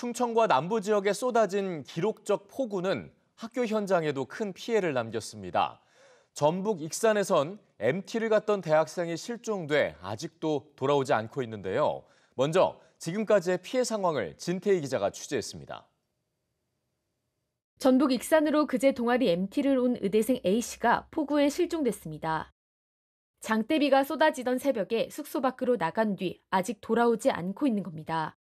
충청과 남부 지역에 쏟아진 기록적 폭우는 학교 현장에도 큰 피해를 남겼습니다. 전북 익산에선 MT를 갔던 대학생이 실종돼 아직도 돌아오지 않고 있는데요. 먼저 지금까지의 피해 상황을 진태희 기자가 취재했습니다. 전북 익산으로 그제 동아리 MT를 온 의대생 A씨가 폭우에 실종됐습니다. 장대비가 쏟아지던 새벽에 숙소 밖으로 나간 뒤 아직 돌아오지 않고 있는 겁니다.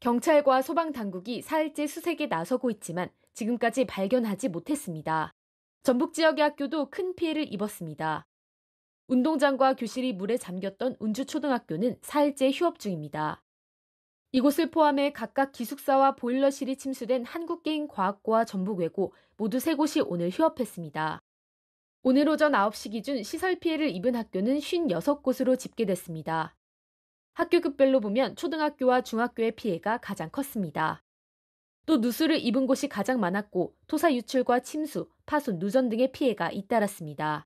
경찰과 소방 당국이 사일째 수색에 나서고 있지만 지금까지 발견하지 못했습니다. 전북 지역의 학교도 큰 피해를 입었습니다. 운동장과 교실이 물에 잠겼던 운주초등학교는 사일째 휴업 중입니다. 이곳을 포함해 각각 기숙사와 보일러실이 침수된 한국게임과학고와 전북외고 모두 세 곳이 오늘 휴업했습니다. 오늘 오전 9시 기준 시설 피해를 입은 학교는 56곳으로 집계됐습니다. 학교급별로 보면 초등학교와 중학교의 피해가 가장 컸습니다. 또 누수를 입은 곳이 가장 많았고 토사 유출과 침수, 파손, 누전 등의 피해가 잇따랐습니다.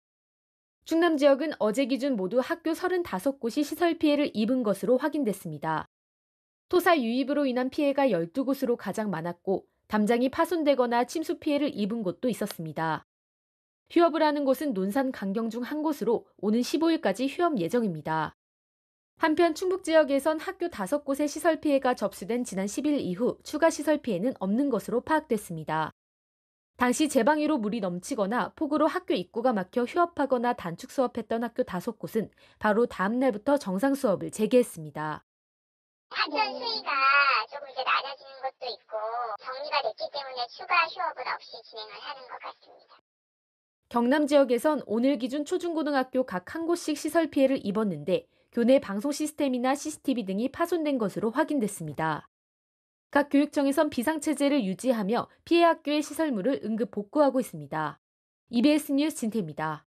충남 지역은 어제 기준 모두 학교 35곳이 시설 피해를 입은 것으로 확인됐습니다. 토사 유입으로 인한 피해가 12곳으로 가장 많았고 담장이 파손되거나 침수 피해를 입은 곳도 있었습니다. 휴업을 하는 곳은 논산 강경 중 한 곳으로 오는 15일까지 휴업 예정입니다. 한편 충북 지역에선 학교 5곳의 시설 피해가 접수된 지난 10일 이후 추가 시설 피해는 없는 것으로 파악됐습니다. 당시 제방위로 물이 넘치거나 폭우로 학교 입구가 막혀 휴업하거나 단축 수업했던 학교 5곳은 바로 다음 날부터 정상 수업을 재개했습니다. 학년 수위가 조금 이제 낮아지는 것도 있고 정리가 됐기 때문에 추가 휴업은 없이 진행을 하는 것 같습니다. 경남 지역에선 오늘 기준 초중고등학교 각 한 곳씩 시설 피해를 입었는데 교내 방송 시스템이나 CCTV 등이 파손된 것으로 확인됐습니다. 각 교육청에선 비상체제를 유지하며 피해 학교의 시설물을 응급 복구하고 있습니다. EBS 뉴스 진태입니다.